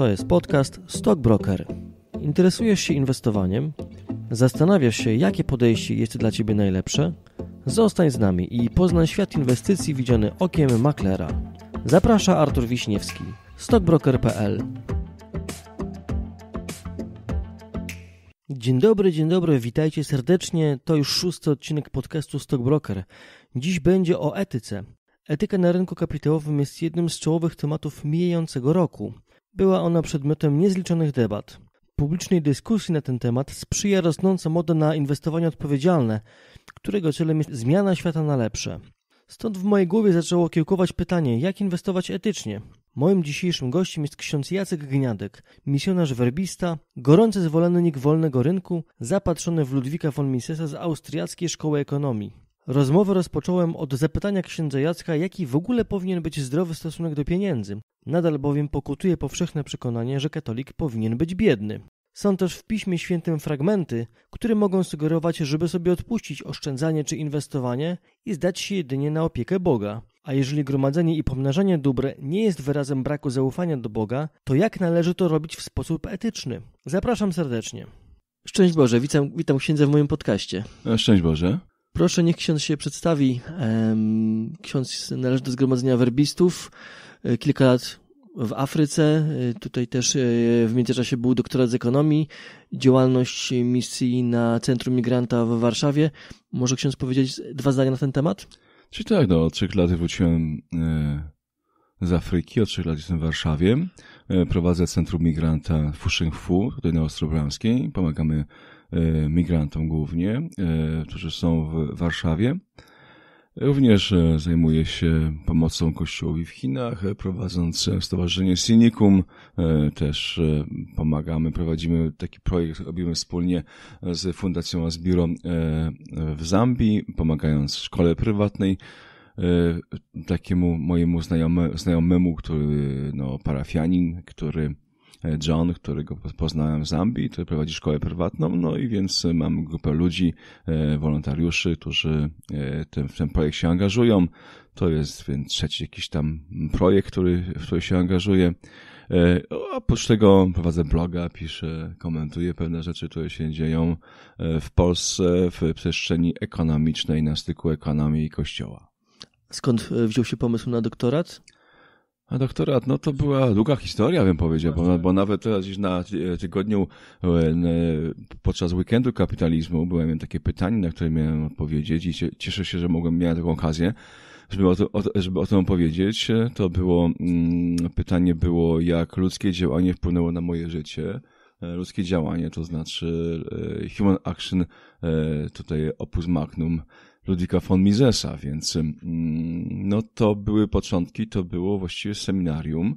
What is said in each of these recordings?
To jest podcast Stockbroker. Interesujesz się inwestowaniem? Zastanawiasz się, jakie podejście jest dla Ciebie najlepsze? Zostań z nami i poznaj świat inwestycji widziany okiem maklera. Zaprasza Artur Wiśniewski, stockbroker.pl. Dzień dobry, dzień dobry, witajcie serdecznie. To już szósty odcinek podcastu Stockbroker. Dziś będzie o etyce. Etyka na rynku kapitałowym jest jednym z czołowych tematów mijającego roku. Była ona przedmiotem niezliczonych debat. Publicznej dyskusji na ten temat sprzyja rosnąca moda na inwestowanie odpowiedzialne, którego celem jest zmiana świata na lepsze. Stąd w mojej głowie zaczęło kiełkować pytanie, jak inwestować etycznie. Moim dzisiejszym gościem jest ksiądz Jacek Gniadek, misjonarz werbista, gorący zwolennik wolnego rynku, zapatrzony w Ludwika von Misesa z Austriackiej Szkoły Ekonomii. Rozmowę rozpocząłem od zapytania księdza Jacka, jaki w ogóle powinien być zdrowy stosunek do pieniędzy. Nadal bowiem pokutuje powszechne przekonanie, że katolik powinien być biedny. Są też w Piśmie Świętym fragmenty, które mogą sugerować, żeby sobie odpuścić oszczędzanie czy inwestowanie i zdać się jedynie na opiekę Boga. A jeżeli gromadzenie i pomnażanie dóbr nie jest wyrazem braku zaufania do Boga, to jak należy to robić w sposób etyczny? Zapraszam serdecznie. Szczęść Boże, witam, witam księdza w moim podcaście. E, szczęść Boże. Proszę, niech ksiądz się przedstawi. Ksiądz należy do Zgromadzenia Werbistów. E, kilka lat w Afryce. E, tutaj też e, w międzyczasie był doktorat z ekonomii. Działalność misji na Centrum Migranta w Warszawie. Może ksiądz powiedzieć dwa zdania na ten temat? Czyli tak, no, od trzech lat wróciłem z Afryki, od trzech lat jestem w Warszawie. Prowadzę Centrum Migranta w Fuszynfu, tutaj na Ostrobramskiej. Pomagamy E, migrantom głównie, e, którzy są w Warszawie. Również e, zajmuje się pomocą Kościołowi w Chinach, prowadząc Stowarzyszenie Sinicum. Też pomagamy, prowadzimy taki projekt, robimy wspólnie z Fundacją Asbiro w Zambii, pomagając szkole prywatnej takiemu mojemu znajome, znajomemu, który, no, parafianin, który John, którego poznałem w Zambii, który prowadzi szkołę prywatną, no i więc mam grupę ludzi, e, wolontariuszy, którzy e, w ten projekt się angażują. To jest więc trzeci jakiś tam projekt, który, w który się angażuję. E, oprócz tego prowadzę bloga, piszę, komentuję pewne rzeczy, które się dzieją w Polsce, w przestrzeni ekonomicznej, na styku ekonomii i kościoła. Skąd wziął się pomysł na doktorat? A doktorat, no to była długa historia, bym powiedział, bo, bo nawet teraz już na e, tygodniu e, e, podczas weekendu kapitalizmu byłem miałem takie pytanie, na które miałem odpowiedzieć i cieszę się, że mogłem, miałem taką okazję, żeby o, to, o, żeby o tym opowiedzieć. To było, mm, pytanie było, jak ludzkie działanie wpłynęło na moje życie ludzkie działanie, to znaczy Human Action, tutaj opus magnum, Ludwika von Misesa, więc no to były początki, to było właściwie seminarium,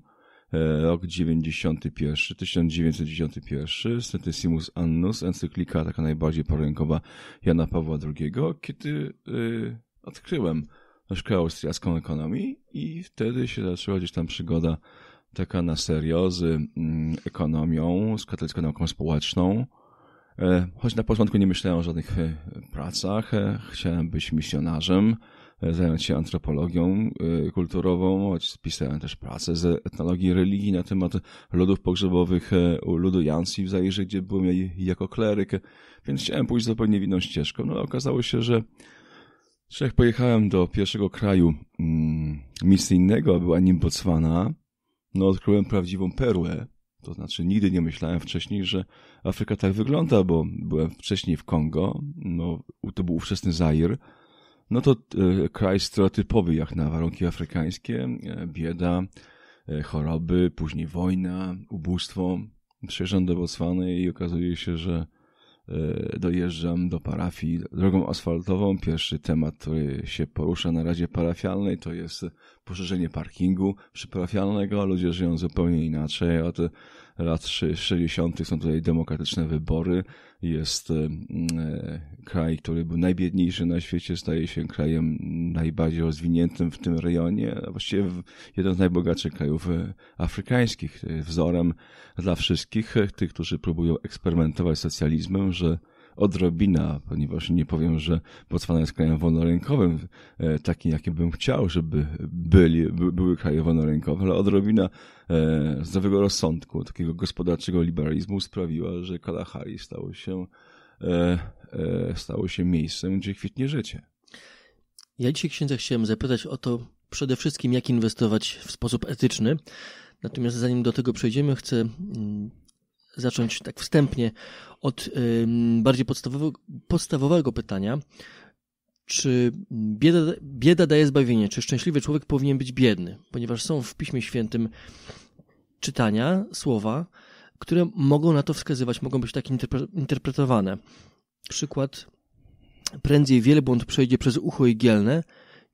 e, rok 91, 1991, Statissimus Annus, encyklika taka najbardziej porynkowa Jana Pawła II, kiedy y, odkryłem szkołę austriacką ekonomii i wtedy się zaczęła gdzieś tam przygoda taka na serio z mm, ekonomią, z katolicką nauką społeczną, E, choć na początku nie myślałem o żadnych e, pracach, e, chciałem być misjonarzem, zająć się antropologią kulturową, choć pisałem też pracę z etnologii religii na temat ludów pogrzebowych u ludu Jansi w Zairze, gdzie byłem jako kleryk, więc chciałem pójść zupełnie inną ścieżką. No okazało się, że że jak pojechałem do pierwszego kraju mm, misyjnego, a była nim Botswana, no odkryłem prawdziwą perłę, to znaczy, nigdy nie myślałem wcześniej, że Afryka tak wygląda, bo byłem wcześniej w Kongo, no, to był ówczesny Zair. No to e, kraj stereotypowy, jak na warunki afrykańskie: e, bieda, e, choroby, później wojna, ubóstwo. Przyjeżdżam do Botswany i okazuje się, że E, dojeżdżam do parafii drogą asfaltową. Pierwszy temat, który się porusza na Radzie Parafialnej, to jest poszerzenie parkingu przyparafialnego. Ludzie żyją zupełnie inaczej. Od lat 60. są tutaj demokratyczne wybory jest e, e, kraj, który był najbiedniejszy na świecie, staje się krajem najbardziej rozwiniętym w tym rejonie, a właściwie jeden z najbogatszych krajów e, afrykańskich, wzorem dla wszystkich tych, którzy próbują eksperymentować z socjalizmem, że odrobina, ponieważ nie powiem, że Botswana jest krajem wolnorynkowym, e, takim jakim bym chciał, żeby byli, by, były kraje wolnorynkowe, ale odrobina e, zdrowego rozsądku, takiego gospodarczego liberalizmu sprawiła, że Kalahari stało się, e, stało się miejscem, gdzie kwitnie życie. Ja dzisiaj księdza chciałem zapytać o to przede wszystkim, jak inwestować w sposób etyczny. Natomiast zanim do tego przejdziemy, chcę mm, zacząć tak wstępnie od bardziej podstawowego, podstawowego pytania. Czy bieda, bieda daje zbawienie? Czy szczęśliwy człowiek powinien być biedny? Ponieważ są w Piśmie Świętym czytania, słowa, które mogą na to wskazywać, mogą być tak interpretowane. Przykład: Prędzej wielbłąd przejdzie przez ucho igielne,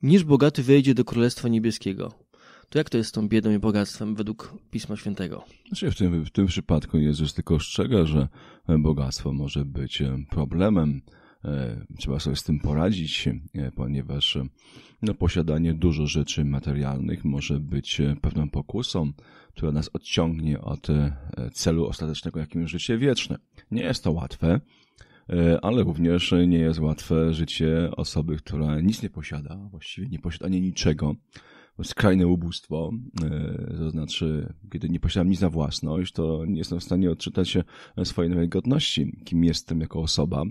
niż bogaty wejdzie do Królestwa Niebieskiego. To jak to jest z tą biedą i bogactwem według Pisma Świętego? Znaczy w, tym, w tym przypadku Jezus tylko ostrzega, że e, bogactwo może być e, problemem. E, trzeba sobie z tym poradzić, ponieważ no, posiadanie dużo rzeczy materialnych może być pewną pokusą, która nas odciągnie od celu ostatecznego, jakim jest życie wieczne. Nie jest to łatwe, ale również nie jest łatwe życie osoby, która nic nie posiada, właściwie nie posiadanie niczego, skrajne ubóstwo, e, to znaczy, kiedy nie posiadam nic na własność, to nie jestem w stanie odczytać e, swojej wiarygodności, kim jestem jako osoba,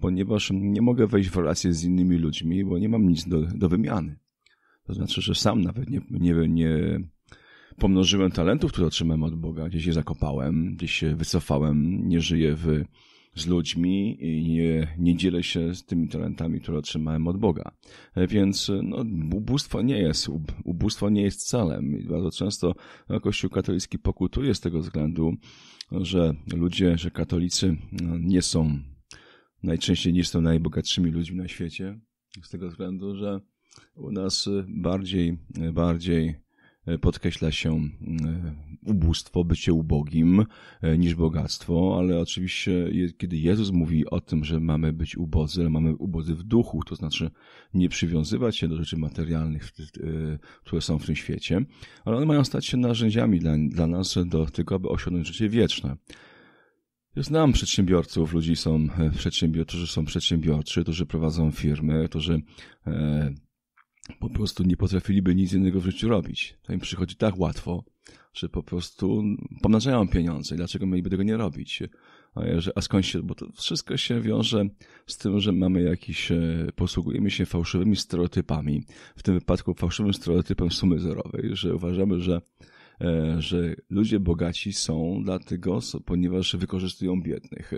ponieważ nie mogę wejść w relacje z innymi ludźmi, bo nie mam nic do, do wymiany. To znaczy, że sam nawet nie, nie, nie pomnożyłem talentów, które otrzymałem od Boga, gdzieś je zakopałem, gdzieś się wycofałem, nie żyję w z ludźmi i nie, nie dzielę się z tymi talentami, które otrzymałem od Boga. E, więc e, no, ubóstwo nie jest, ubóstwo nie jest celem. I bardzo często Kościół katolicki pokutuje z tego względu, że ludzie, że katolicy no, nie są, najczęściej nie są najbogatszymi ludźmi na świecie, z tego względu, że u nas e, bardziej, bardziej E, podkreśla się mm, e, ubóstwo, bycie ubogim e, niż bogactwo, ale oczywiście kiedy Jezus mówi o tym, że mamy być ubodzy, ale mamy ubodzy w duchu, to znaczy nie przywiązywać się do rzeczy materialnych, które są w tym świecie, ale one mają stać się narzędziami dla, dla nas do tego, aby osiągnąć życie wieczne. Ja znam przedsiębiorców, ludzi są przedsiębiorcy, którzy są przedsiębiorczy, którzy prowadzą firmy, którzy po prostu nie potrafiliby nic innego w życiu robić. To im przychodzi tak łatwo, że po prostu pomnażają pieniądze. Dlaczego mieliby tego nie robić? A skąd się, bo to wszystko się wiąże z tym, że mamy jakiś, e, posługujemy się fałszywymi stereotypami. W tym wypadku fałszywym stereotypem sumy zerowej, że uważamy, że e, że ludzie bogaci są dlatego, ponieważ wykorzystują biednych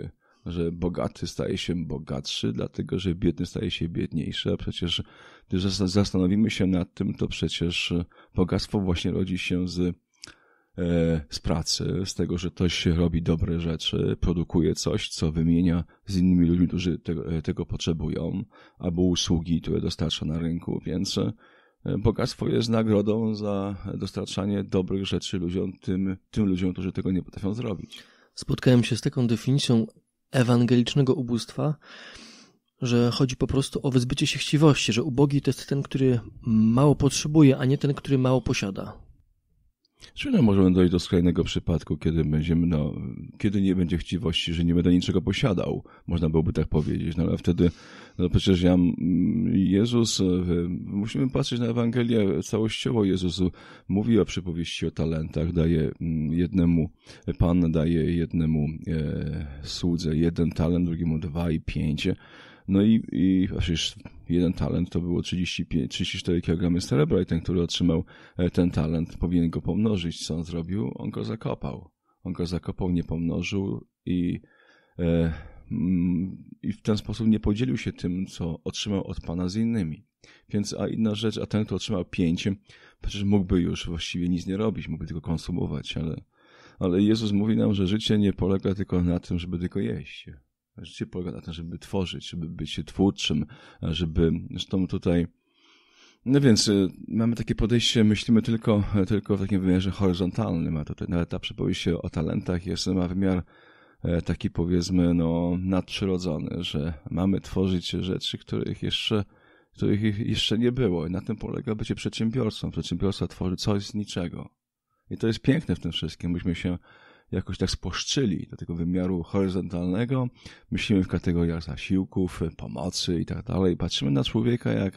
że bogaty staje się bogatszy, dlatego że biedny staje się biedniejszy, a przecież gdy zastanowimy się nad tym, to przecież bogactwo właśnie rodzi się z, e, z pracy, z tego, że ktoś robi dobre rzeczy, produkuje coś, co wymienia z innymi ludźmi, którzy tego, tego potrzebują, albo usługi, które dostarcza na rynku, więc e, Bogactwo jest nagrodą za dostarczanie dobrych rzeczy ludziom, tym, tym ludziom, którzy tego nie potrafią zrobić. Spotkałem się z taką definicją ewangelicznego ubóstwa, że chodzi po prostu o wyzbycie się chciwości, że ubogi to jest ten, który mało potrzebuje, a nie ten, który mało posiada. Czyli możemy dojść do skrajnego przypadku, kiedy będziemy, no, kiedy nie będzie chciwości, że nie będę niczego posiadał, można byłoby tak powiedzieć, no ale wtedy, no przecież ja, Jezus, e, musimy patrzeć na Ewangelię całościowo. Jezus mówi o przypowieści o talentach, daje jednemu, Pan daje jednemu e, słudze jeden talent, drugiemu dwa i pięć. No i, i przecież jeden talent to było 35, 34 kg srebra i ten, który otrzymał e, ten talent, powinien go pomnożyć. Co on zrobił? On go zakopał. On go zakopał, nie pomnożył i, e, mm, i w ten sposób nie podzielił się tym, co otrzymał od Pana z innymi. Więc a inna rzecz, a ten, kto otrzymał pięć, przecież mógłby już właściwie nic nie robić, mógłby tylko konsumować, ale, ale Jezus mówi nam, że życie nie polega tylko na tym, żeby tylko jeść. Życie polega na tym, żeby tworzyć, żeby być twórczym, żeby. Zresztą tutaj. No więc y, mamy takie podejście, myślimy tylko, tylko w takim wymiarze horyzontalnym, a tutaj nawet ta przypowieść się o talentach jest, ma wymiar e, taki powiedzmy no, nadprzyrodzony, że mamy tworzyć rzeczy, których jeszcze, których jeszcze nie było. I na tym polega bycie przedsiębiorcą. Przedsiębiorca tworzy coś z niczego. I to jest piękne w tym wszystkim. Myśmy się jakoś tak spłaszczyli do tego wymiaru horyzontalnego. Myślimy w kategoriach zasiłków, pomocy i tak dalej. Patrzymy na człowieka jak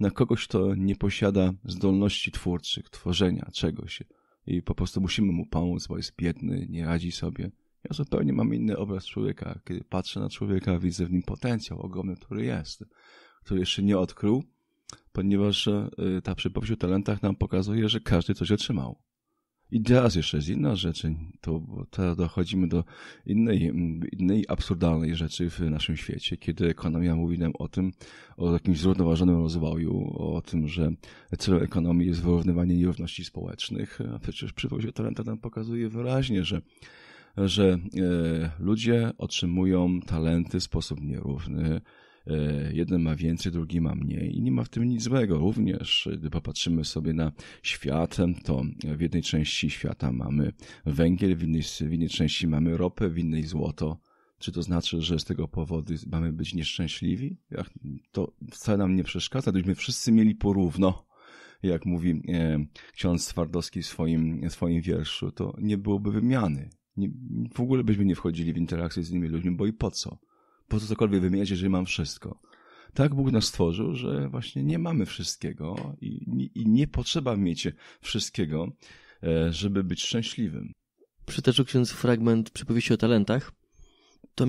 na kogoś, kto nie posiada zdolności twórczych, tworzenia czegoś i po prostu musimy mu pomóc, bo jest biedny, nie radzi sobie. Ja zupełnie mam inny obraz człowieka. Kiedy patrzę na człowieka, widzę w nim potencjał ogromny, który jest, który jeszcze nie odkrył, ponieważ y, ta przypowieść o talentach nam pokazuje, że każdy coś otrzymał. I teraz jeszcze jest inna rzecz, to teraz dochodzimy do innej, mm, innej absurdalnej rzeczy w naszym świecie, kiedy ekonomia mówi nam o tym, o jakimś zrównoważonym rozwoju, o tym, że celem ekonomii jest wyrównywanie nierówności społecznych, a przecież przywozie talenta nam pokazuje wyraźnie, że że e, ludzie otrzymują talenty w sposób nierówny, E, jeden ma więcej, drugi ma mniej i nie ma w tym nic złego. Również, gdy popatrzymy sobie na świat, to w jednej części świata mamy węgiel, w innej, w innej części mamy ropę, w innej złoto. Czy to znaczy, że z tego powodu mamy być nieszczęśliwi? To wcale nam nie przeszkadza, gdybyśmy wszyscy mieli porówno jak mówi e, ksiądz Twardowski w swoim, swoim wierszu, to nie byłoby wymiany. Nie, w ogóle byśmy nie wchodzili w interakcję z innymi ludźmi, bo i po co? po co cokolwiek wymieniać, jeżeli mam wszystko. Tak Bóg nas stworzył, że właśnie nie mamy wszystkiego i, i nie potrzeba mieć wszystkiego, e, żeby być szczęśliwym. Przytoczył ksiądz fragment przypowieści o talentach. To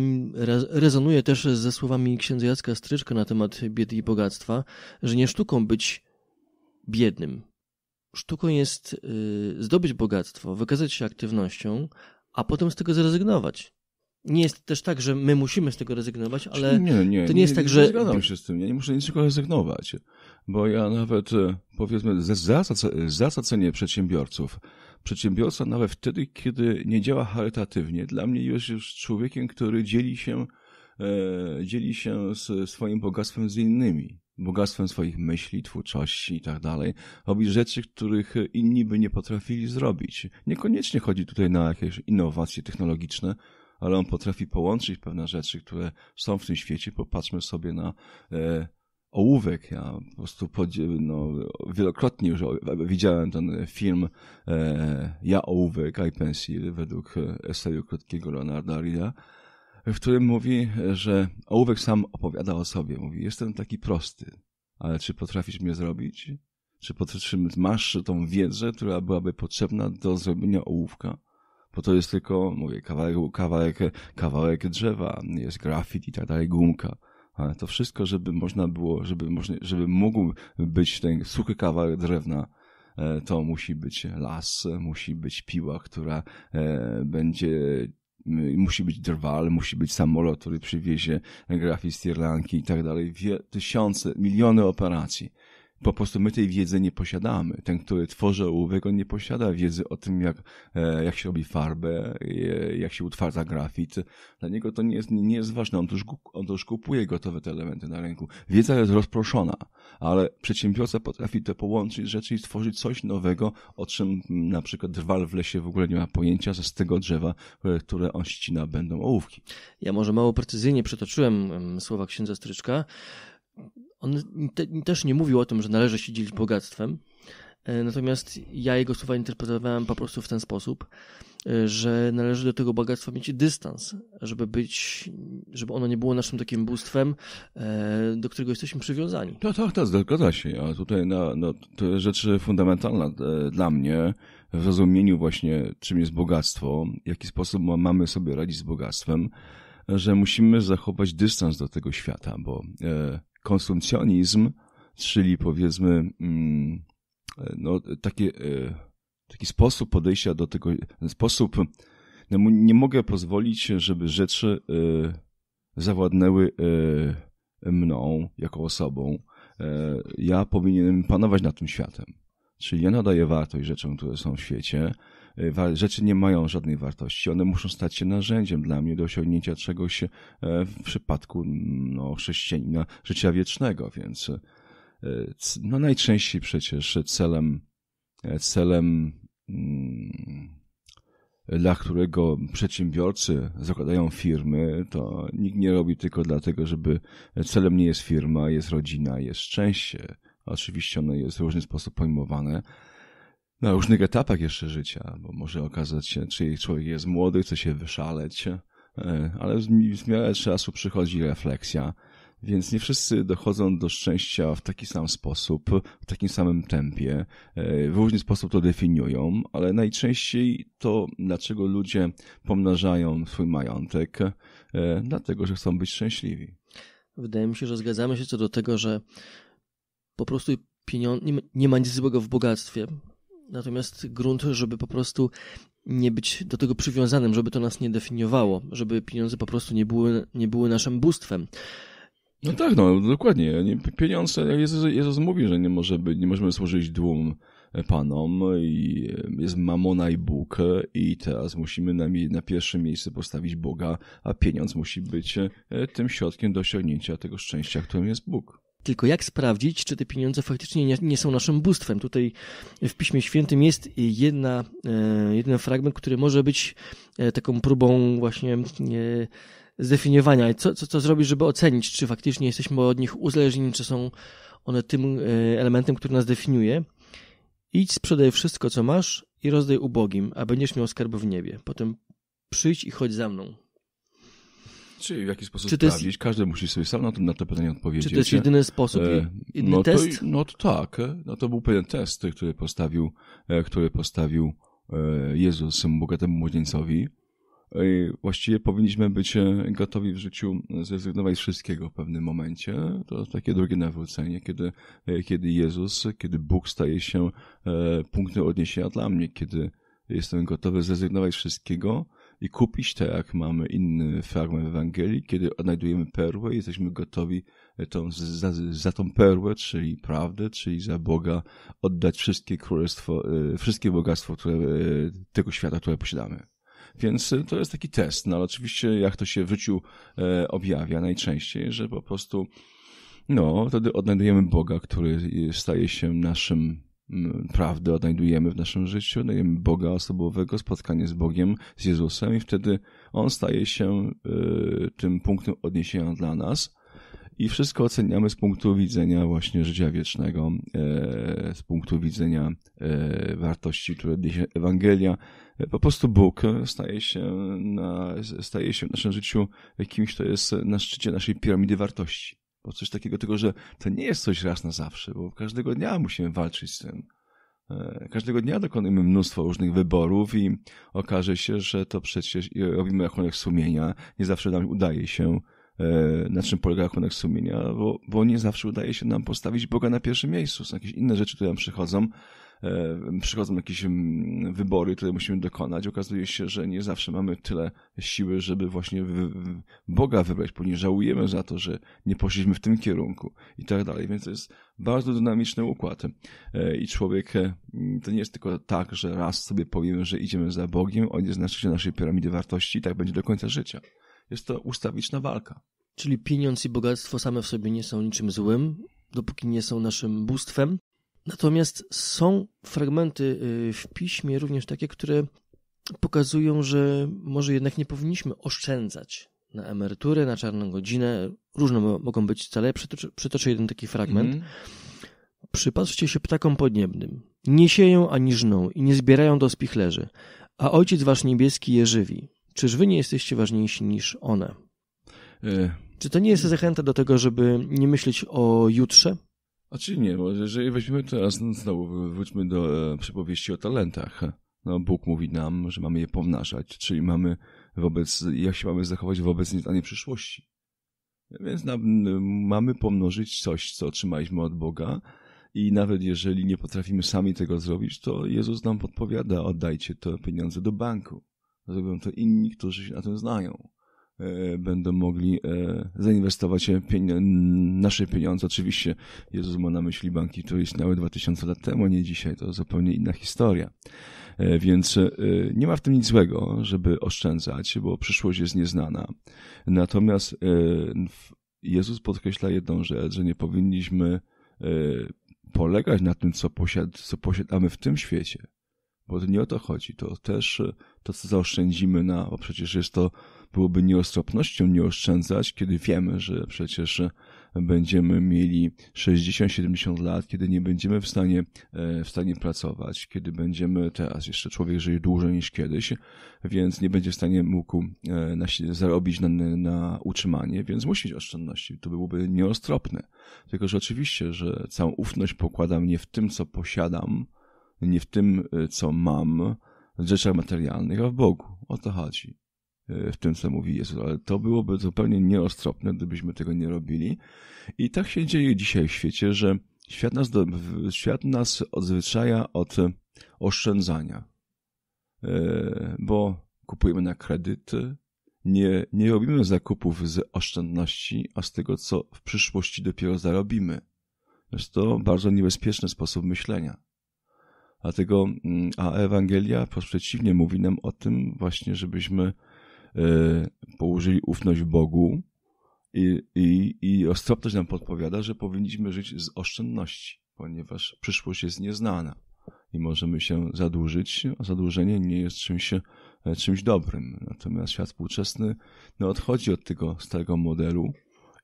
rezonuje też ze słowami księdza Jacka Stryczka na temat biedy i bogactwa, że nie sztuką być biednym. Sztuką jest y, zdobyć bogactwo, wykazać się aktywnością, a potem z tego zrezygnować nie jest też tak, że my musimy z tego rezygnować, znaczy, ale nie, nie, to nie, nie jest tak, nie, tak, że... zgadzam się z tym, ja nie muszę niczego rezygnować, bo ja nawet, e, powiedzmy, zasacenie przedsiębiorców, przedsiębiorca nawet wtedy, kiedy nie działa charytatywnie, dla mnie jest już człowiekiem, który dzieli się, e, dzieli się z, swoim bogactwem z innymi. Bogactwem swoich myśli, twórczości i tak dalej. Robi rzeczy, których inni by nie potrafili zrobić. Niekoniecznie chodzi tutaj na jakieś innowacje technologiczne, ale on potrafi połączyć pewne rzeczy, które są w tym świecie. Popatrzmy sobie na e, ołówek. Ja po prostu no, wielokrotnie już widziałem ten film e, Ja ołówek, I Pencil, według eseju krótkiego Leonarda Rida, w którym mówi, że ołówek sam opowiada o sobie. Mówi, jestem taki prosty, ale czy potrafisz mnie zrobić? Czy, czy masz tą wiedzę, która byłaby potrzebna do zrobienia ołówka? bo to jest tylko, mówię, kawałek, kawałek, kawałek drzewa, jest grafit i tak dalej, gumka. Ale to wszystko, żeby można było, żeby, żeby mógł być ten suchy kawałek drewna, e, to musi być las, musi być piła, która e, będzie musi być drwal, musi być samolot, który przywiezie grafit z Irlandii i tak dalej. Wie, tysiące, miliony operacji. Po prostu my tej wiedzy nie posiadamy. Ten, który tworzy ołówek, on nie posiada wiedzy o tym, jak, e, jak się robi farbę, e, jak się utwarza grafit. Dla niego to nie jest, nie jest ważne. On to, już, on to już kupuje gotowe te elementy na rynku. Wiedza jest rozproszona, ale przedsiębiorca potrafi te połączyć rzeczy i stworzyć coś nowego, o czym na przykład drwal w lesie w ogóle nie ma pojęcia, że z tego drzewa, e, które on ścina, będą ołówki. Ja może mało precyzyjnie przytoczyłem słowa księdza Stryczka on te, też nie mówił o tym, że należy się dzielić bogactwem, e, Natomiast ja jego słowa interpretowałem po prostu w ten sposób, e, że należy do tego bogactwa mieć dystans, żeby być, żeby ono nie było naszym takim bóstwem, e, do którego jesteśmy przywiązani. Tak, tak, tak, zgadza się. A tutaj na no, no, to rzecz fundamentalna dla mnie w rozumieniu właśnie, czym jest bogactwo, w jaki sposób mamy sobie radzić z bogactwem, że musimy zachować dystans do tego świata, bo konsumpcjonizm, czyli powiedzmy, mm, e, no, takie, e, taki sposób podejścia do tego, sposób, no, nie mogę pozwolić, żeby rzeczy e, zawładnęły mną jako osobą. Ja powinienem panować nad tym światem. Czyli ja nadaję wartość rzeczom, które są w świecie, Y, rzeczy nie mają żadnej wartości. One muszą stać się narzędziem dla mnie do osiągnięcia czegoś e, w przypadku mm, no, chrześcijanina życia wiecznego, więc e, no, najczęściej przecież celem, e, celem mm, dla którego przedsiębiorcy zakładają firmy, to nikt nie robi tylko dlatego, żeby celem nie jest firma, jest rodzina, jest szczęście. Oczywiście ono jest w różny sposób pojmowane, na różnych etapach jeszcze życia, bo może okazać się, czy człowiek jest młody, chce się wyszaleć, e, ale w miarę czasu przychodzi refleksja, więc nie wszyscy dochodzą do szczęścia w taki sam sposób, w takim samym tempie, e, w różny sposób to definiują, ale najczęściej to, dlaczego ludzie pomnażają swój majątek, e, dlatego, że chcą być szczęśliwi. Wydaje mi się, że zgadzamy się co do tego, że po prostu pieniądze, nie ma nic złego w bogactwie, natomiast grunt, żeby po prostu nie być do tego przywiązanym, żeby to nas nie definiowało, żeby pieniądze po prostu nie były, nie były naszym bóstwem. No tak, no dokładnie. Pieniądze, jak Jezus, Jezus mówi, że nie, może być, nie możemy służyć dwóm panom i jest mamona i Bóg i teraz musimy na, na pierwsze miejsce postawić Boga, a pieniądz musi być e, tym środkiem do osiągnięcia tego szczęścia, którym jest Bóg tylko jak sprawdzić, czy te pieniądze faktycznie nie, nie są naszym bóstwem. Tutaj w Piśmie Świętym jest jedna, e, jeden fragment, który może być e, taką próbą właśnie e, zdefiniowania, co, co, co zrobić, żeby ocenić, czy faktycznie jesteśmy od nich uzależnieni, czy są one tym elementem, który nas definiuje. Idź, sprzedaj wszystko, co masz i rozdaj ubogim, a będziesz miał skarb w niebie. Potem przyjdź i chodź za mną. Czyli w jaki sposób czy to sprawdzić? Jest... Każdy musi sobie sam na to, na to pytanie odpowiedzieć. Czy to jest jedyny sposób, e, jedyny no test? To, no to tak, no to był pewien test, który postawił, e, który postawił e, Jezus bogatemu młodzieńcowi. E, właściwie powinniśmy być gotowi w życiu zrezygnować z wszystkiego w pewnym momencie. To takie drugie nawrócenie, kiedy, kiedy Jezus, kiedy Bóg staje się punktem odniesienia dla mnie, kiedy jestem gotowy zrezygnować z wszystkiego, i kupić, tak jak mamy inny fragment Ewangelii, kiedy odnajdujemy perłę, jesteśmy gotowi e, tą, za, za tą perłę, czyli prawdę, czyli za Boga oddać wszystkie królestwo, e, wszystkie bogactwo które, e, tego świata, które posiadamy. Więc to jest taki test, no ale oczywiście jak to się w życiu objawia najczęściej, że po prostu no, wtedy odnajdujemy Boga, który staje się naszym prawdę odnajdujemy w naszym życiu, odnajdujemy Boga osobowego, spotkanie z Bogiem, z Jezusem i wtedy On staje się y, tym punktem odniesienia dla nas i wszystko oceniamy z punktu widzenia właśnie życia wiecznego, e, z punktu widzenia e, wartości, które dzisiaj Ewangelia. Po prostu Bóg staje się, na, staje się w naszym życiu kimś, kto jest na szczycie naszej piramidy wartości coś takiego, tylko że to nie jest coś raz na zawsze, bo każdego dnia musimy walczyć z tym. E, każdego dnia dokonujemy mnóstwo różnych wyborów i okaże się, że to przecież e, robimy rachunek sumienia. Nie zawsze nam udaje się, e, na czym polega rachunek sumienia, bo, bo nie zawsze udaje się nam postawić Boga na pierwszym miejscu. Są jakieś inne rzeczy, które nam przychodzą, E, przychodzą jakieś mm, wybory, które musimy dokonać, okazuje się, że nie zawsze mamy tyle siły, żeby właśnie Boga wybrać, później żałujemy za to, że nie poszliśmy w tym kierunku i tak dalej, więc to jest bardzo dynamiczny układ e, i człowiek, e, to nie jest tylko tak, że raz sobie powiemy, że idziemy za Bogiem, on jest na szczycie naszej piramidy wartości i tak będzie do końca życia. Jest to ustawiczna walka. Czyli pieniądz i bogactwo same w sobie nie są niczym złym, dopóki nie są naszym bóstwem, Natomiast są fragmenty y, w piśmie również takie, które pokazują, że może jednak nie powinniśmy oszczędzać na emeryturę, na czarną godzinę. Różne mogą być cele. Przytoczę, przytoczę jeden taki fragment. Mm. Przypatrzcie się ptakom podniebnym. Nie sieją ani żną i nie zbierają do spichlerzy, a ojciec wasz niebieski je żywi. Czyż wy nie jesteście ważniejsi niż one? Y Czy to nie jest zachęta do tego, żeby nie myśleć o jutrze, znaczy nie, bo jeżeli weźmiemy teraz no, znowu, wróćmy do e, przypowieści o talentach. No, Bóg mówi nam, że mamy je pomnażać, czyli mamy wobec, jak się mamy zachować wobec nieznanej przyszłości. Więc na, mamy pomnożyć coś, co otrzymaliśmy od Boga i nawet jeżeli nie potrafimy sami tego zrobić, to Jezus nam podpowiada, oddajcie te pieniądze do banku. Zrobią to inni, którzy się na tym znają. E, będą mogli e, zainwestować nasze pieniądze. Oczywiście Jezus ma na myśli banki, które istniały 2000 lat temu, nie dzisiaj, to zupełnie inna historia. E, więc nie ma w tym nic złego, żeby oszczędzać, bo przyszłość jest nieznana. Natomiast Jezus podkreśla jedną rzecz, że nie powinniśmy polegać na tym, co posiadamy w tym świecie, bo to nie o to chodzi. To też e, to, co zaoszczędzimy na, bo przecież jest to, byłoby nieostropnością nie oszczędzać, kiedy wiemy, że przecież e, będziemy mieli 60-70 lat, kiedy nie będziemy w stanie, e, w stanie pracować, kiedy będziemy teraz, jeszcze człowiek żyje dłużej niż kiedyś, więc nie będzie w stanie mógł zarobić na, na utrzymanie, więc musi mieć oszczędności. To byłoby nieostropne. Tylko, że oczywiście, że całą ufność pokładam nie w tym, co posiadam, nie w tym, e, co mam, w rzeczach materialnych, a w Bogu. O to chodzi. E, w tym, co mówi Jezus. Ale to byłoby zupełnie nieostropne, gdybyśmy tego nie robili. I tak się dzieje dzisiaj w świecie, że świat nas, do, świat nas odzwyczaja od oszczędzania. E, bo kupujemy na kredyt, nie, nie robimy zakupów z oszczędności, a z tego, co w przyszłości dopiero zarobimy. Jest to bardzo niebezpieczny sposób myślenia. Dlatego mm, a Ewangelia przeciwnie mówi nam o tym właśnie, żebyśmy e, położyli ufność w Bogu i, i, i ostropność nam podpowiada, że powinniśmy żyć z oszczędności, ponieważ przyszłość jest nieznana i możemy się zadłużyć, a zadłużenie nie jest czymś, e, czymś dobrym. Natomiast świat współczesny no, odchodzi od tego starego modelu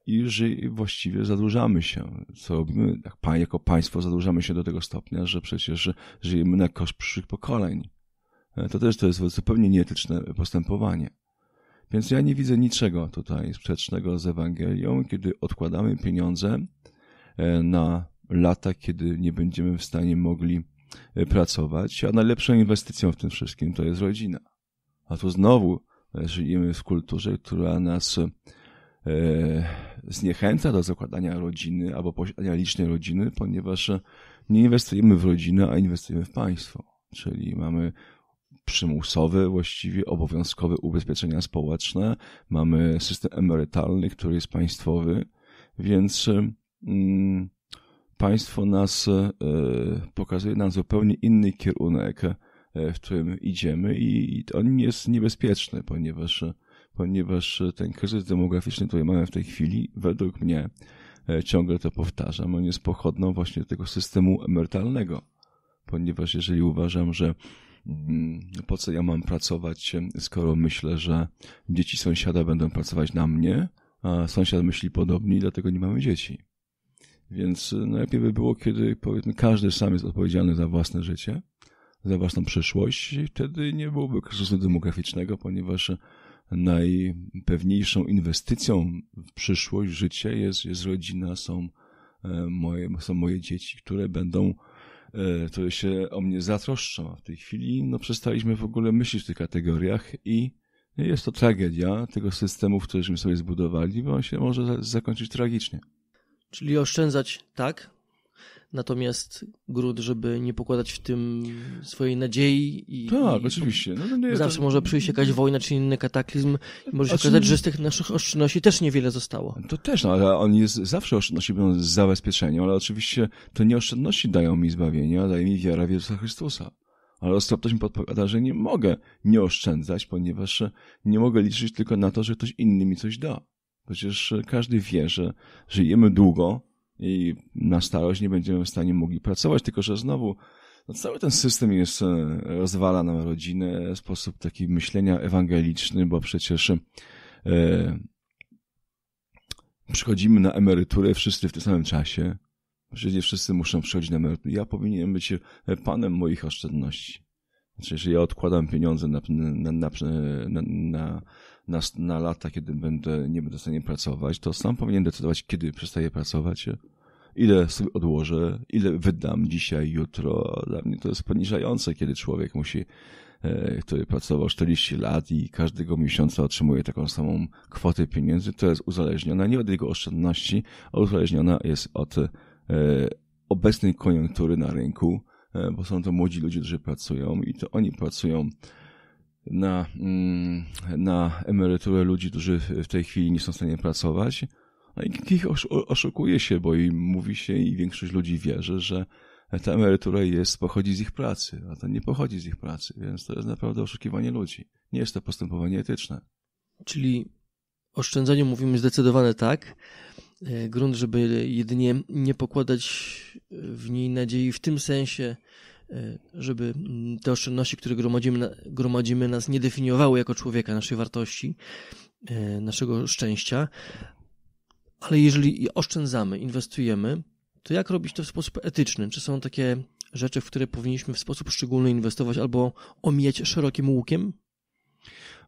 i że właściwie zadłużamy się. Co robimy? Jako państwo zadłużamy się do tego stopnia, że przecież żyjemy na koszt przyszłych pokoleń. E, to też to jest zupełnie nieetyczne postępowanie. Więc ja nie widzę niczego tutaj sprzecznego z Ewangelią, kiedy odkładamy pieniądze e, na lata, kiedy nie będziemy w stanie mogli e, pracować, a najlepszą inwestycją w tym wszystkim to jest rodzina. A tu znowu żyjemy w kulturze, która nas zniechęca do zakładania rodziny albo posiadania licznej rodziny, ponieważ nie inwestujemy w rodzinę, a inwestujemy w państwo. Czyli mamy przymusowe, właściwie obowiązkowe ubezpieczenia społeczne, mamy system emerytalny, który jest państwowy, więc mm, państwo nas y, pokazuje nam zupełnie inny kierunek, e, w którym idziemy i on jest niebezpieczny, ponieważ ponieważ e, ten kryzys demograficzny, który mamy w tej chwili, według mnie, e, ciągle to powtarzam, on jest pochodną właśnie tego systemu emerytalnego, ponieważ jeżeli uważam, że mm, po co ja mam pracować, e, skoro myślę, że dzieci sąsiada będą pracować na mnie, a sąsiad myśli podobnie i dlatego nie mamy dzieci. Więc najlepiej by było, kiedy powiedzmy każdy sam jest odpowiedzialny za własne życie, za własną przyszłość i wtedy nie byłoby kryzysu demograficznego, ponieważ najpewniejszą inwestycją w przyszłość, życie jest, jest rodzina, są e, moje, są moje dzieci, które będą, e, które się o mnie zatroszczą. A w tej chwili no, przestaliśmy w ogóle myśleć w tych kategoriach i jest to tragedia tego systemu, w którymśmy sobie zbudowali, bo on się może zakończyć tragicznie. Czyli oszczędzać tak, Natomiast grud żeby nie pokładać w tym swojej nadziei i. Tak, i oczywiście. No, no nie, zawsze to... może przyjść jakaś wojna czy inny kataklizm i może się znaczy- okazać, że z tych naszych oszczędności też niewiele zostało. To też, no, ale oni jest, zawsze oszczędności będą z zabezpieczeniem, ale oczywiście to nie oszczędności dają mi zbawienia, daje mi wiara w Jezusa Chrystusa. Ale ostatecznie mi podpowiada, że nie mogę nie oszczędzać, ponieważ nie mogę liczyć tylko na to, że ktoś inny mi coś da. Przecież każdy wie, że żyjemy długo, i na starość nie będziemy w stanie mogli pracować, tylko że znowu no cały ten system jest, e, rozwala nam rodzinę, sposób taki myślenia ewangeliczny, bo przecież e, przychodzimy na emeryturę wszyscy w tym samym czasie. Przecież nie wszyscy muszą przychodzić na emeryturę. Ja powinienem być e, panem moich oszczędności. Znaczy, że ja odkładam pieniądze na, na, na, na, na, na lata, kiedy będę, nie będę w stanie pracować, to sam powinien decydować, kiedy przestaję pracować ile sobie odłożę, ile wydam dzisiaj, jutro. Dla mnie to jest poniżające, kiedy człowiek musi, e, który pracował 40 lat i każdego miesiąca otrzymuje taką samą kwotę pieniędzy, to jest uzależniona nie od jego oszczędności, a uzależniona jest od e, obecnej koniunktury na rynku, e, bo są to młodzi ludzie, którzy pracują i to oni pracują na, mm, na emeryturę ludzi, którzy w tej chwili nie są w stanie pracować no ich oszukuje się, bo im mówi się i większość ludzi wierzy, że ta emerytura jest, pochodzi z ich pracy, a to nie pochodzi z ich pracy, więc to jest naprawdę oszukiwanie ludzi. Nie jest to postępowanie etyczne. Czyli oszczędzaniu mówimy zdecydowane tak. E, grunt, żeby jedynie nie pokładać e, w niej nadziei w tym sensie, e, żeby mm, te oszczędności, które gromadzimy, gromadzimy nas nie definiowały jako człowieka, naszej wartości, naszego szczęścia, ale jeżeli oszczędzamy, inwestujemy, to jak robić to w sposób etyczny? Czy są takie rzeczy, w które powinniśmy w sposób szczególny inwestować albo omijać szerokim łukiem?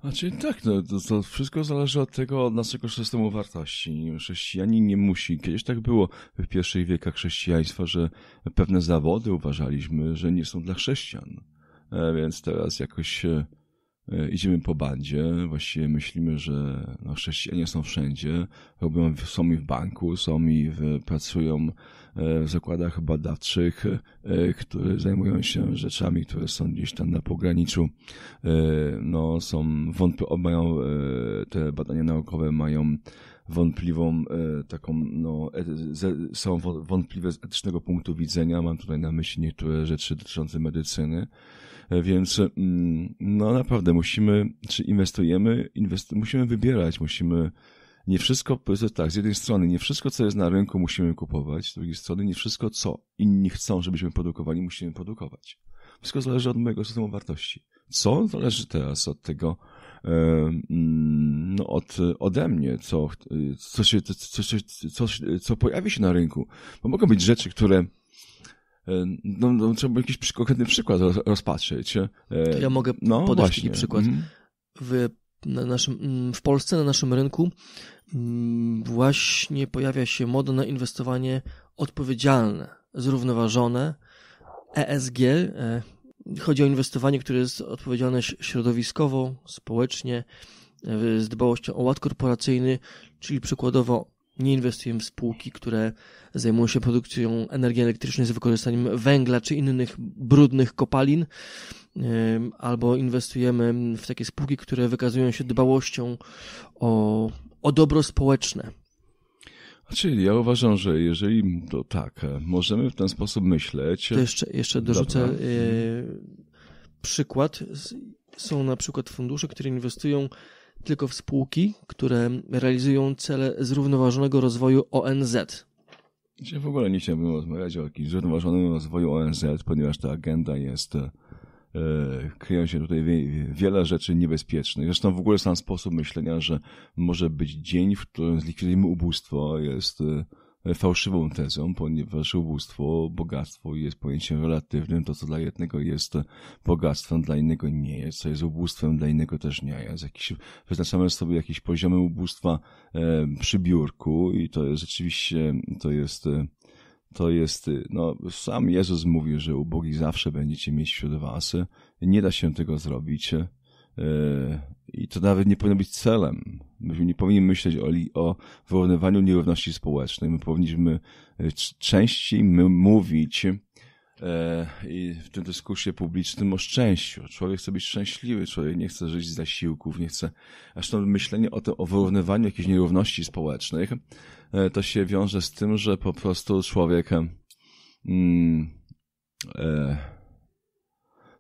Znaczy tak, no, to, to, wszystko zależy od tego, od naszego systemu wartości. Chrześcijanin nie musi. Kiedyś tak było w pierwszych wiekach chrześcijaństwa, że pewne zawody uważaliśmy, że nie są dla chrześcijan. E, więc teraz jakoś e, E, idziemy po bandzie, właściwie myślimy, że no, chrześcijanie są wszędzie, robią, są mi w banku, są mi w, pracują e, w zakładach badawczych, e, które zajmują się rzeczami, które są gdzieś tam na pograniczu, no są, wątpli, mają, te badania naukowe mają wątpliwą taką, no, są wątpliwe z etycznego punktu widzenia, mam tutaj na myśli niektóre rzeczy dotyczące medycyny, więc mm, no naprawdę musimy, czy inwestujemy, inwest musimy wybierać, musimy nie wszystko, tak, z jednej strony nie wszystko, co jest na rynku musimy kupować, z drugiej strony nie wszystko, co inni chcą, żebyśmy produkowali, musimy produkować. Wszystko zależy od mojego systemu wartości. Co zależy teraz od tego, e, mm, no od, ode mnie, co, co, się, co, co, co, co pojawi się na rynku. Bo mogą być rzeczy, które E, no, no, trzeba jakiś konkretny przykład rozpatrzyć. E, ja mogę no, podać właśnie. taki przykład. Mhm. W, na naszym, mm, w Polsce, na naszym rynku mm, właśnie pojawia się moda na inwestowanie odpowiedzialne, zrównoważone, ESG. E, chodzi o inwestowanie, które jest odpowiedzialne środowiskowo, społecznie, z dbałością o ład korporacyjny, czyli przykładowo nie inwestujemy w spółki, które zajmują się produkcją energii elektrycznej z wykorzystaniem węgla czy innych brudnych kopalin, albo inwestujemy w takie spółki, które wykazują się dbałością o, o dobro społeczne. Czyli ja uważam, że jeżeli to tak, e, możemy w ten sposób myśleć. To jeszcze, jeszcze dorzucę e, przykład. Są na przykład fundusze, które inwestują tylko w spółki, które realizują cele zrównoważonego rozwoju ONZ. Ja w ogóle nie chciałbym rozmawiać o jakimś zrównoważonym rozwoju ONZ, ponieważ ta agenda jest e, kryją się tutaj wiele rzeczy niebezpiecznych. Zresztą w ogóle sam sposób myślenia, że może być dzień, w którym zlikwidujemy ubóstwo, jest e, fałszywą tezą, ponieważ ubóstwo, bogactwo jest pojęciem relatywnym. To, co dla jednego jest bogactwem, dla innego nie jest. Co jest ubóstwem, dla innego też nie jest. Jakiś, wyznaczamy sobie jakieś poziomy ubóstwa e, przy biurku i to jest rzeczywiście, to jest e, to jest, e, no, sam Jezus mówił, że ubogi zawsze będziecie mieć wśród was. Nie da się tego zrobić. Yy, I to nawet nie powinno być celem. Myśmy nie powinni myśleć o, o wyrównywaniu nierówności społecznej. My powinniśmy yy, częściej mówić yy, i w tym dyskursie publicznym o szczęściu. Człowiek chce być szczęśliwy, człowiek nie chce żyć z zasiłków, nie chce. Zresztą myślenie o tym, o wyrównywaniu jakichś nierówności społecznych, to się wiąże z tym, że po prostu człowiek. Mm, e,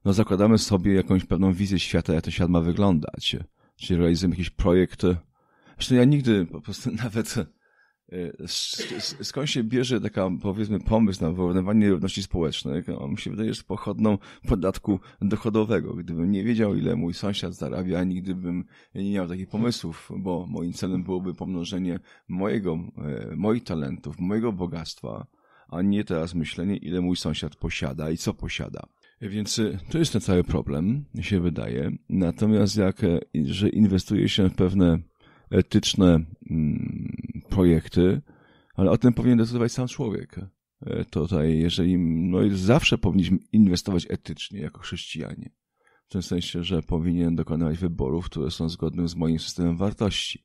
no zakładamy sobie jakąś pewną wizję świata, jak ten świat ma wyglądać. Czyli realizujemy jakiś projekt. Zresztą ja nigdy po prostu nawet e, skąd się bierze taka, powiedzmy, pomysł na wyrównywanie nierówności społecznych? On no, mi się wydaje, że pochodną podatku dochodowego. Gdybym nie wiedział, ile mój sąsiad zarabia, nigdy bym nie miał takich pomysłów, bo moim celem byłoby pomnożenie mojego, e, moich talentów, mojego bogactwa, a nie teraz myślenie, ile mój sąsiad posiada i co posiada. Więc y, to jest ten cały problem, mi się wydaje. Natomiast jak, y, że inwestuje się w pewne etyczne mm, projekty, ale o tym powinien decydować sam człowiek. Y, tutaj, jeżeli, no i zawsze powinniśmy inwestować etycznie jako chrześcijanie. W tym sensie, że powinien dokonywać wyborów, które są zgodne z moim systemem wartości.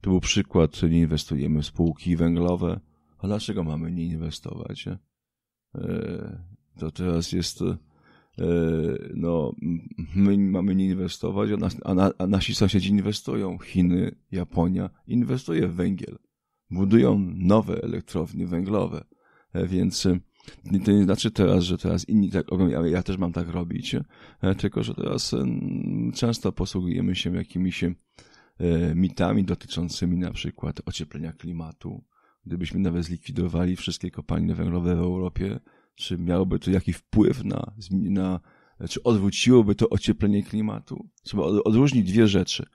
Tu był przykład, nie inwestujemy w spółki węglowe. A dlaczego mamy nie inwestować? To teraz jest E, no, my mamy nie inwestować, a, nas, a, na, a nasi sąsiedzi inwestują. Chiny, Japonia inwestuje w węgiel. Budują nowe elektrownie węglowe. E, więc e, to nie znaczy teraz, że teraz inni tak robią, ale ja też mam tak robić, tylko że teraz często posługujemy się jakimiś mitami dotyczącymi na przykład ocieplenia klimatu. Gdybyśmy nawet zlikwidowali wszystkie kopalnie węglowe w Europie, czy miałoby to jakiś wpływ na, na czy odwróciłoby to ocieplenie klimatu? Trzeba odróżnić dwie rzeczy.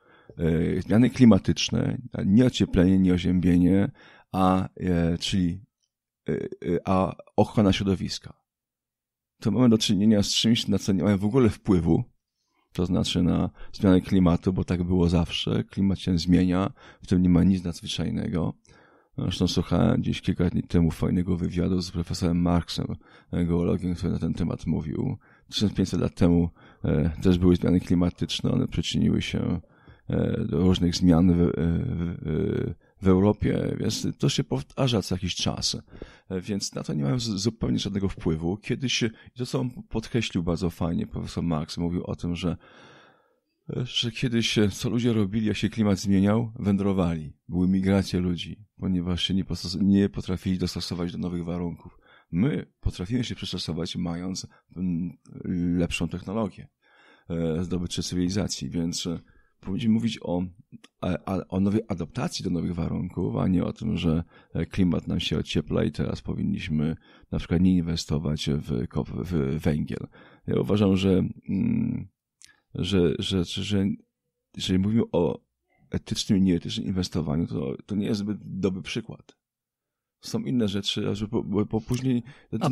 E, zmiany klimatyczne, nie ocieplenie, nie oziębienie, a, e, czyli e, a ochrona środowiska. To mamy do czynienia z czymś, na co nie mamy w ogóle wpływu, to znaczy na zmianę klimatu, bo tak było zawsze. Klimat się zmienia, w tym nie ma nic nadzwyczajnego. Zresztą słuchałem gdzieś kilka dni temu fajnego wywiadu z profesorem Marksem, e, geologiem, który na ten temat mówił. 1500 lat temu e, też były zmiany klimatyczne, one przyczyniły się e, do różnych zmian w, w, w Europie, więc to się powtarza co jakiś czas. Więc na to nie mają zupełnie żadnego wpływu. Kiedyś, i to co on podkreślił bardzo fajnie, profesor Marx mówił o tym, że że kiedyś, co ludzie robili, jak się klimat zmieniał, wędrowali. Były migracje ludzi, ponieważ się nie, nie potrafili dostosować do nowych warunków. My potrafimy się przystosować, mając mm, lepszą technologię e, zdobycze cywilizacji, więc e, powinniśmy mówić o, o nowej adaptacji do nowych warunków, a nie o tym, że e, klimat nam się ociepla i teraz powinniśmy na przykład nie inwestować w, w węgiel. Ja uważam, że mm, że, że, że, że jeżeli mówimy o etycznym i nieetycznym inwestowaniu, to, to nie jest zbyt dobry przykład. Są inne rzeczy, a że po, później... A,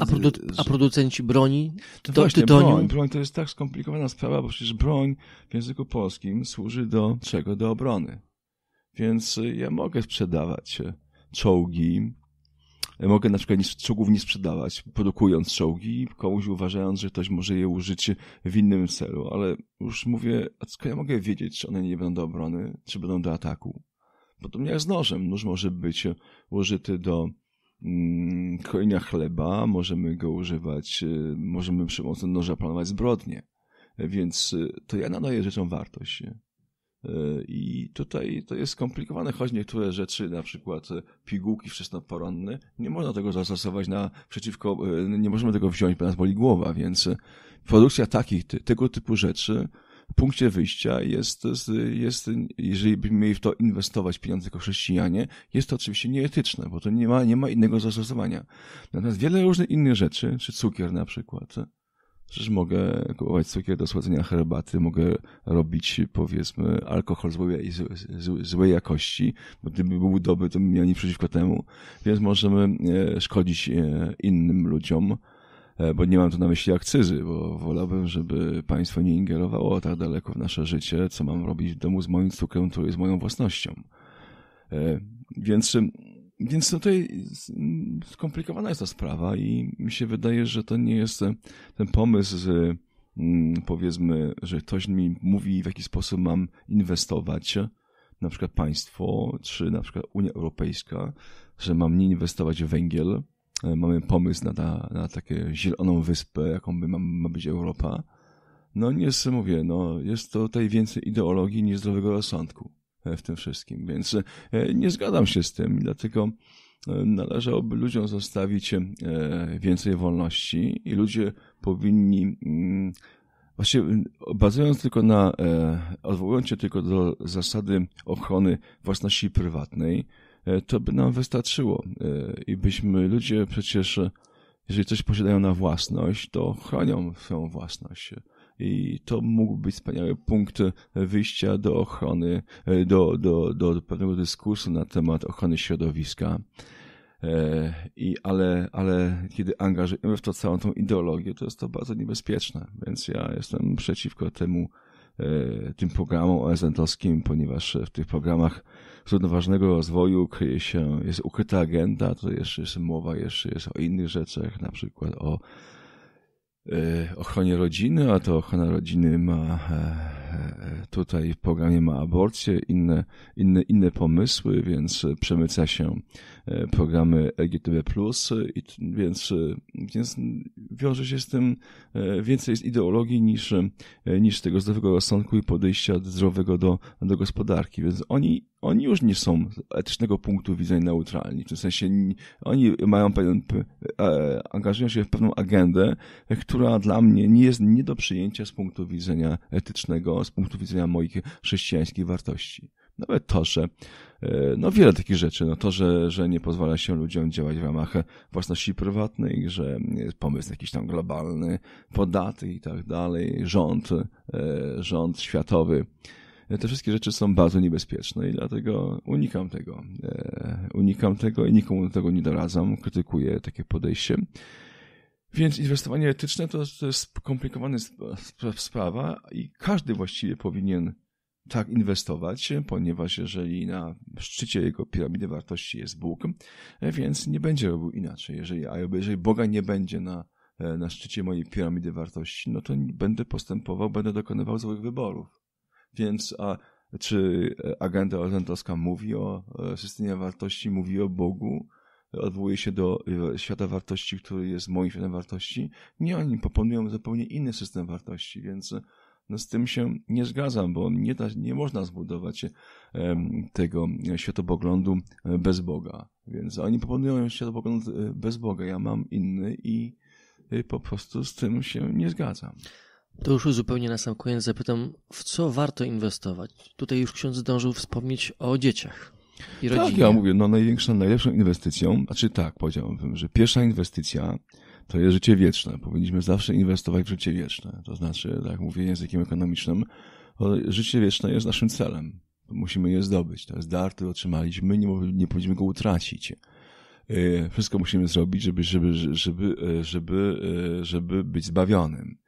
a, produ a, producenci broni? To no właśnie, broń, broń to jest tak skomplikowana sprawa, bo przecież broń w języku polskim służy do czego? Do obrony. Więc y, ja mogę sprzedawać y, czołgi, Mogę na przykład czołgów nie sprzedawać, produkując czołgi, komuś uważając, że ktoś może je użyć w innym celu, ale już mówię, a tylko ja mogę wiedzieć, czy one nie będą do obrony, czy będą do ataku. Podobnie jak z nożem. Nóż może być użyty do mm, chleba, możemy go używać, y, możemy przy pomocy noża planować zbrodnie. Więc y, to ja nadaję rzeczom wartość. E, I tutaj to jest skomplikowane, choć niektóre rzeczy, na przykład e, pigułki wczesnoporonne, nie można tego zastosować na przeciwko, e, nie możemy tego wziąć, bo nas boli głowa, więc produkcja takich, tego typu rzeczy w punkcie wyjścia jest, jest jeżeli byśmy mieli w to inwestować pieniądze jako chrześcijanie, jest to oczywiście nieetyczne, bo to nie ma, nie ma innego zastosowania. Natomiast wiele różnych innych rzeczy, czy cukier na przykład, Przecież mogę kupować cukier do słodzenia herbaty, mogę robić powiedzmy alkohol złej, złej, jakości, bo gdyby był dobry, to bym miał nic przeciwko temu. Więc możemy e, szkodzić e, innym ludziom, e, bo nie mam tu na myśli akcyzy, bo wolałbym, żeby państwo nie ingerowało tak daleko w nasze życie, co mam robić w domu z moim cukrem, który jest moją własnością. Więc więc no tutaj skomplikowana jest ta sprawa i mi się wydaje, że to nie jest ten pomysł z mm, powiedzmy, że ktoś mi mówi w jaki sposób mam inwestować, na przykład państwo, czy na przykład Unia Europejska, że mam nie inwestować w węgiel. E, mamy pomysł na, ta, na taką zieloną wyspę, jaką by ma, ma być Europa. No nie mówię, no jest to tutaj więcej ideologii niż zdrowego rozsądku. E, w tym wszystkim. Więc e, nie zgadzam się z tym, dlatego e, należałoby ludziom zostawić więcej wolności i ludzie powinni mm, Właściwie bazując tylko na, odwołując się tylko do zasady ochrony własności prywatnej, to by nam wystarczyło i byśmy ludzie przecież, jeżeli coś posiadają na własność, to chronią swoją własność i to mógłby być wspaniały punkt wyjścia do ochrony, e, do, do, do pewnego dyskursu na temat ochrony środowiska. E, I, ale, ale kiedy angażujemy w to całą tą ideologię, to jest to bardzo niebezpieczne, więc ja jestem przeciwko temu, e, tym programom ONZ-owskim, ponieważ w tych programach zrównoważonego rozwoju kryje się, jest ukryta agenda, to jeszcze jest mowa jeszcze jest o innych rzeczach, na przykład o E, ochronie rodziny, a to ochrona rodziny ma e, e, tutaj w programie ma aborcję, inne, inne, inne pomysły, więc przemyca się E, programy LGTB+, e e, i, więc, więc wiąże się z tym więcej z ideologii niż, niż tego zdrowego rozsądku i podejścia zdrowego do, do gospodarki, więc oni oni już nie są z etycznego punktu widzenia neutralni. W tym sensie oni mają pewien, e, angażują się w pewną agendę, która dla mnie nie jest nie do przyjęcia z punktu widzenia etycznego, z punktu widzenia moich chrześcijańskich wartości. Nawet to, że E, no wiele takich rzeczy. No to, że, że nie pozwala się ludziom działać w ramach własności prywatnej, że pomysł jakiś tam globalny, podatek i tak dalej, rząd, e, rząd światowy. E, te wszystkie rzeczy są bardzo niebezpieczne i dlatego unikam tego. Unikam tego i nikomu tego nie doradzam, krytykuję takie podejście. Więc inwestowanie etyczne to, to jest skomplikowana sprawa i każdy właściwie powinien tak inwestować, ponieważ jeżeli na szczycie jego piramidy wartości jest Bóg, więc nie będzie robił inaczej. Jeżeli, a jeżeli Boga nie będzie na, na szczycie mojej piramidy wartości, no to będę postępował, będę dokonywał złych wyborów. Więc a czy agenda orientowska mówi o e, systemie wartości, mówi o Bogu, odwołuje się do e, świata wartości, który jest moim światem wartości? Nie, oni proponują zupełnie inny system wartości, więc no z tym się nie zgadzam, bo nie, da, nie można zbudować tego światopoglądu e, bez Boga. Więc oni proponują światopogląd e, bez Boga. Ja mam inny i e, po prostu z tym się nie zgadzam. To już zupełnie na sam koniec zapytam, w co warto inwestować? Tutaj już ksiądz zdążył wspomnieć o dzieciach. I tak, rodzinie. tak, ja mówię, no największą, najlepszą inwestycją, znaczy tak, powiedziałbym, że pierwsza inwestycja to jest życie wieczne. Powinniśmy zawsze inwestować w życie wieczne. To znaczy, tak jak mówię językiem ekonomicznym, życie wieczne jest naszym celem. Musimy je zdobyć. To jest dar, który otrzymaliśmy, nie, nie powinniśmy go utracić. Y, wszystko musimy zrobić, żeby, żeby, żeby, y, żeby, y, żeby być zbawionym.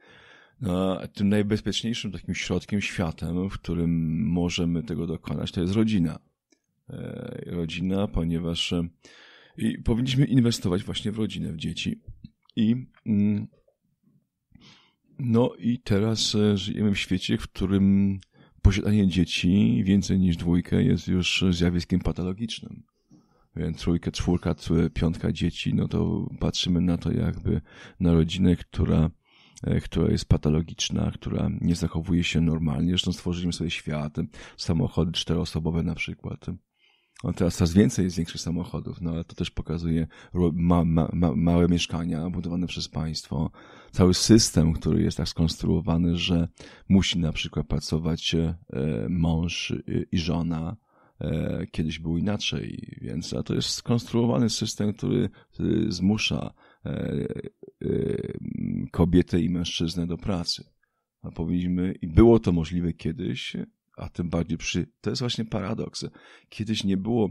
No, tym najbezpieczniejszym takim środkiem, światem, w którym możemy tego dokonać, to jest rodzina. Rodzina, ponieważ i powinniśmy inwestować właśnie w rodzinę, w dzieci. I mm, no i teraz e, żyjemy w świecie, w którym posiadanie dzieci więcej niż dwójkę jest już zjawiskiem patologicznym. Więc trójkę, czwórka, piątka dzieci, no to patrzymy na to jakby na rodzinę, która, e, która jest patologiczna, która nie zachowuje się normalnie. Zresztą stworzyliśmy sobie świat, samochody czteroosobowe na przykład. No teraz coraz więcej jest większych samochodów, no ale to też pokazuje ma, ma, ma, małe mieszkania budowane przez państwo, cały system, który jest tak skonstruowany, że musi na przykład pracować e, mąż i żona, e, kiedyś było inaczej, więc a to jest skonstruowany system, który zmusza e, kobietę i mężczyznę do pracy. A powinniśmy, i było to możliwe kiedyś, a tym bardziej przy. To jest właśnie paradoks. Kiedyś nie było,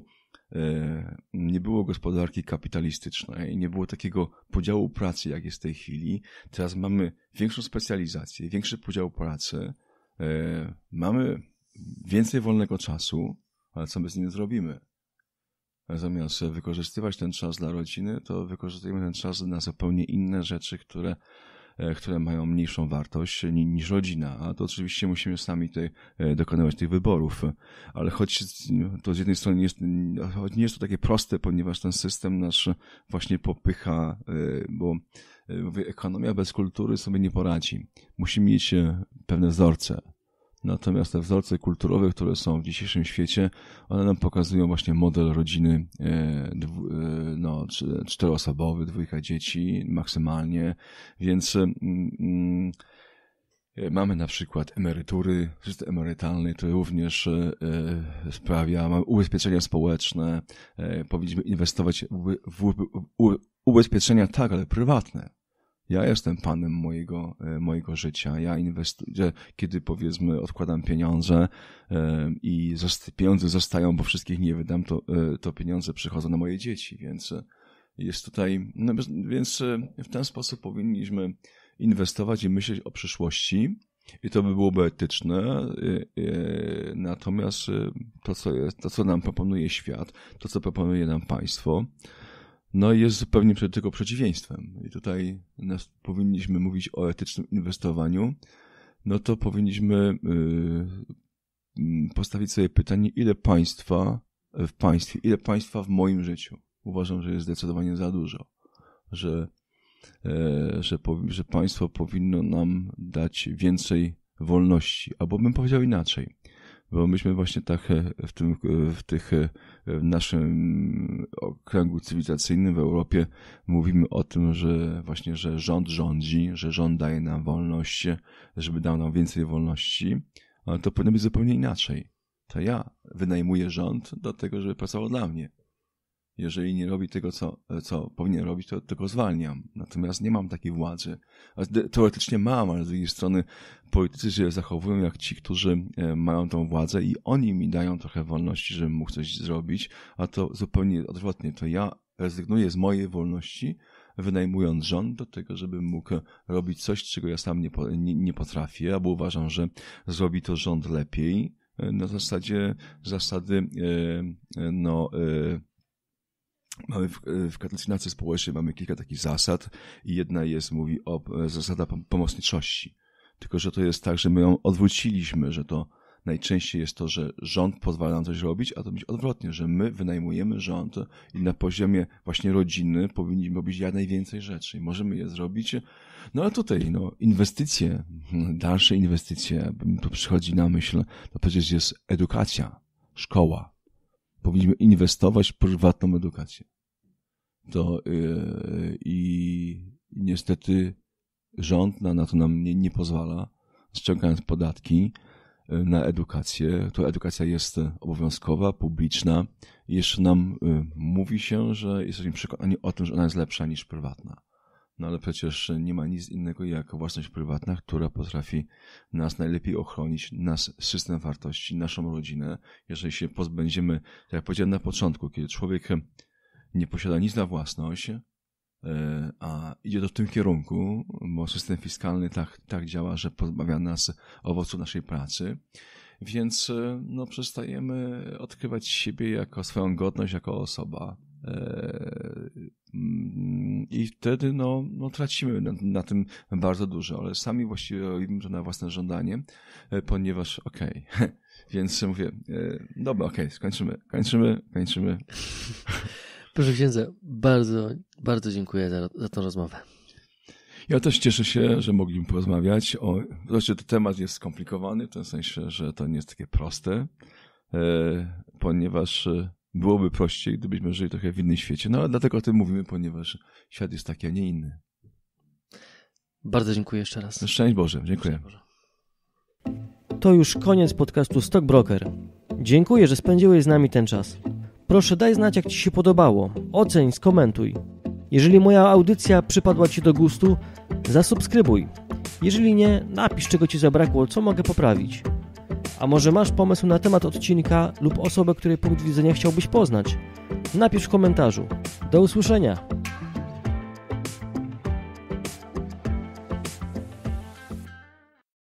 e, nie było gospodarki kapitalistycznej, nie było takiego podziału pracy, jak jest w tej chwili. Teraz mamy większą specjalizację, większy podział pracy, e, mamy więcej wolnego czasu, ale co my z nim zrobimy? Zamiast wykorzystywać ten czas dla rodziny, to wykorzystujemy ten czas na zupełnie inne rzeczy, które E, które mają mniejszą wartość niż rodzina, a to oczywiście musimy sami tutaj e, dokonywać tych wyborów. Ale choć to z jednej strony nie jest, choć nie jest to takie proste, ponieważ ten system nasz właśnie popycha, e, bo ekonomia bez kultury sobie nie poradzi. Musimy mieć pewne wzorce, Natomiast te wzorce kulturowe, które są w dzisiejszym świecie, one nam pokazują właśnie model rodziny e, dwu, e, no, czteroosobowy, dwójka dzieci maksymalnie, więc mm, mm e, Mamy na przykład emerytury, system emerytalny, który również sprawia, mamy ubezpieczenia społeczne, powinniśmy inwestować w ubezpieczenia tak, ale prywatne, ja jestem panem mojego, e, mojego życia. Ja inwestuję, kiedy powiedzmy odkładam pieniądze e, i pieniądze zostają, bo wszystkich nie wydam, to, e, to pieniądze przychodzą na moje dzieci, więc jest tutaj, no więc w ten sposób powinniśmy inwestować i myśleć o przyszłości. I to by byłoby etyczne. Natomiast to, co, jest, to, co nam proponuje świat, to, co proponuje nam państwo, no jest zupełnie tylko przeciwieństwem. I tutaj nas, powinniśmy mówić o etycznym inwestowaniu, no to powinniśmy y, mm, postawić sobie pytanie, ile państwa w państwie, ile państwa w moim życiu. Uważam, że jest zdecydowanie za dużo, że, e, że, że państwo powinno nam dać więcej wolności, albo bym powiedział inaczej bo myśmy właśnie tak e, w, tym, e, w tych e, w naszym okręgu cywilizacyjnym w Europie mówimy o tym, że właśnie, że rząd rządzi, że rząd daje nam wolność, żeby dał nam więcej wolności, ale to powinno być zupełnie inaczej. To ja wynajmuję rząd do tego, żeby pracował dla mnie. Jeżeli nie robi tego, co, co powinien robić, to, tylko go zwalniam. Natomiast nie mam takiej władzy. Teoretycznie mam, ale z drugiej strony politycy się zachowują jak ci, którzy e, mają tą władzę i oni mi dają trochę wolności, żebym mógł coś zrobić, a to zupełnie odwrotnie. To ja rezygnuję z mojej wolności, wynajmując rząd do tego, żebym mógł robić coś, czego ja sam nie, nie, nie potrafię, albo uważam, że zrobi to rząd lepiej e, na zasadzie zasady e, no, Mamy w, e, w katecinacji społecznej mamy kilka takich zasad i jedna jest, mówi o e, zasada pomocniczości. Tylko, że to jest tak, że my ją odwróciliśmy, że to najczęściej jest to, że rząd pozwala nam coś robić, a to być odwrotnie, że my wynajmujemy rząd i na poziomie właśnie rodziny powinniśmy robić jak najwięcej rzeczy i możemy je zrobić. No ale tutaj, no, inwestycje, dalsze inwestycje, tu przychodzi na myśl, to przecież jest edukacja, szkoła, powinniśmy inwestować w prywatną edukację. To yy, i niestety rząd na, na to nam nie, nie pozwala, ściągając podatki y, na edukację. To edukacja jest obowiązkowa, publiczna. Jeszcze nam yy, mówi się, że jesteśmy przekonani o tym, że ona jest lepsza niż prywatna. No ale przecież nie ma nic innego jak własność prywatna, która potrafi nas najlepiej ochronić, nasz system wartości, naszą rodzinę. Jeżeli się pozbędziemy, tak jak powiedziałem na początku, kiedy człowiek nie posiada nic na własność, e, a idzie to w tym kierunku, bo system fiskalny tak, tak działa, że pozbawia nas owocu naszej pracy, więc e, no, przestajemy odkrywać siebie jako swoją godność, jako osoba Yy, I wtedy no, no tracimy na, na, tym bardzo dużo, ale sami właściwie robimy to na własne żądanie, e, ponieważ okej. Okay. Więc mówię, e, dobra, okej, okay, skończymy, kończymy, kończymy. Proszę księdza, bardzo, bardzo dziękuję za, za tą rozmowę. Ja też cieszę się, że mogliśmy porozmawiać. O, wreszcie ten temat jest skomplikowany, w tym sensie, że to nie jest takie proste, e, ponieważ Byłoby prościej, gdybyśmy żyli trochę w innym świecie. No ale dlatego o tym mówimy, ponieważ świat jest taki, a nie inny. Bardzo dziękuję jeszcze raz. Szczęść Boże, dziękuję. Szczęść Boże. To już koniec podcastu Stockbroker. Dziękuję, że spędziłeś z nami ten czas. Proszę daj znać, jak Ci się podobało. Oceń, skomentuj. Jeżeli moja audycja przypadła Ci do gustu, zasubskrybuj. Jeżeli nie, napisz, czego Ci zabrakło, co mogę poprawić. A może masz pomysł na temat odcinka lub osobę, której punkt widzenia chciałbyś poznać? Napisz w komentarzu. Do usłyszenia!